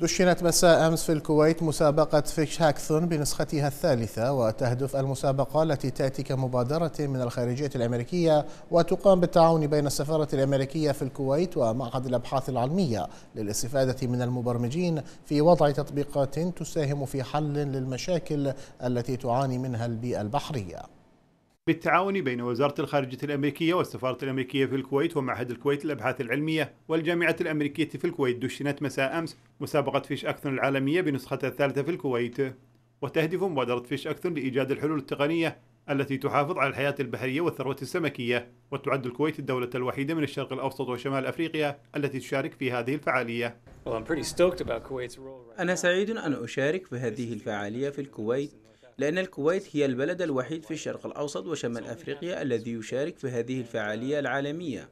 دشنت مساء أمس في الكويت مسابقة فيش هاكثون بنسختها الثالثة وتهدف المسابقة التي تأتي كمبادرة من الخارجية الأمريكية وتقام بالتعاون بين السفارة الأمريكية في الكويت ومعهد الأبحاث العلمية للاستفادة من المبرمجين في وضع تطبيقات تساهم في حل للمشاكل التي تعاني منها البيئة البحرية بالتعاون بين وزارة الخارجية الأمريكية والسفارة الأمريكية في الكويت ومعهد الكويت للأبحاث العلمية والجامعة الأمريكية في الكويت دشنت مساء أمس مسابقة فيش أكثون العالمية بنسختها الثالثة في الكويت وتهدف مبادرة فيش أكثون لإيجاد الحلول التقنية التي تحافظ على الحياة البحرية والثروة السمكية وتعد الكويت الدولة الوحيدة من الشرق الأوسط وشمال أفريقيا التي تشارك في هذه الفعالية أنا سعيد أن أشارك في هذه الفعالية في الكويت لأن الكويت هي البلد الوحيد في الشرق الأوسط وشمال أفريقيا الذي يشارك في هذه الفعالية العالمية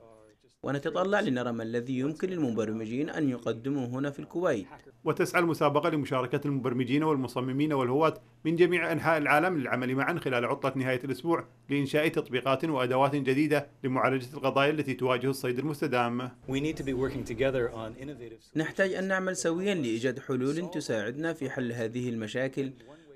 ونتطلع لنرى ما الذي يمكن للمبرمجين أن يقدموا هنا في الكويت وتسعى المسابقة لمشاركة المبرمجين والمصممين والهواة من جميع أنحاء العالم للعمل معا خلال عطلة نهاية الأسبوع لإنشاء تطبيقات وأدوات جديدة لمعالجة القضايا التي تواجه الصيد المستدام نحتاج أن نعمل سويا لإيجاد حلول تساعدنا في حل هذه المشاكل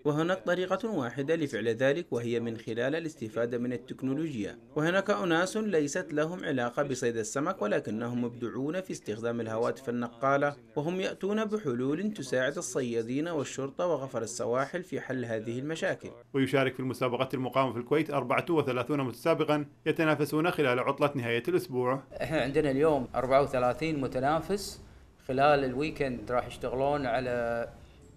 وهناك طريقة واحدة لفعل ذلك وهي من خلال الاستفادة من التكنولوجيا وهناك أناس ليست لهم علاقة بصيد السمك ولكنهم مبدعون في استخدام الهواتف النقالة وهم يأتون بحلول تساعد الصيادين والشرطة وغفر السواحل في حل هذه المشاكل ويشارك في المسابقة المقامة في الكويت 34 متسابقا يتنافسون خلال عطلة نهاية الأسبوع احنا عندنا اليوم 34 متنافس خلال الويكند راح يشتغلون على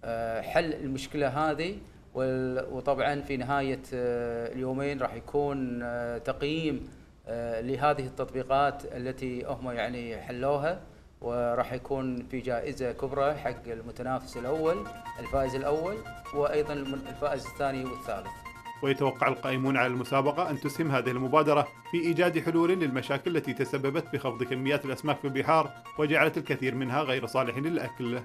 آه، حل المشكله هذه وطبعا في نهايه آه، اليومين راح يكون آه، تقييم لهذه التطبيقات التي هم يعني حلوها وراح يكون في جائزه كبرى حق المتنافس الاول الفائز الاول وايضا الفائز الثاني والثالث. ويتوقع القائمون على المسابقه ان تسهم هذه المبادره في ايجاد حلول للمشاكل التي تسببت بخفض كميات الاسماك في البحار وجعلت الكثير منها غير صالح للاكل.